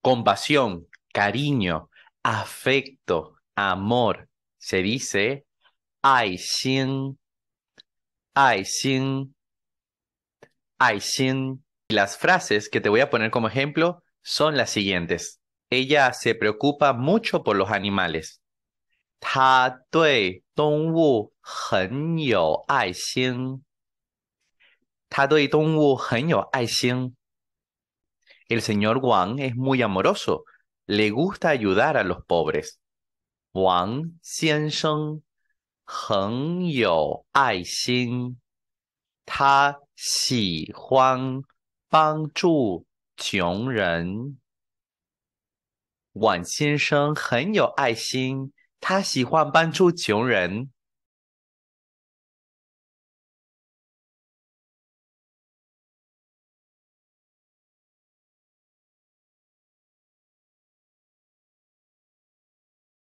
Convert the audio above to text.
compasión, cariño, afecto, amor. Se dice ai xin, ai xin, ai xin. Las frases que te voy a poner como ejemplo son las siguientes. Ella se preocupa mucho por los animales. Ta dui dong wu hen ai Ta wu hen ai el señor Wang es muy amoroso, le gusta ayudar a los pobres. Wang Xiansheng Heng you Ai Xin Ta Xi Huang Bang Zhu Qiong Ren Wang Xiansheng ren.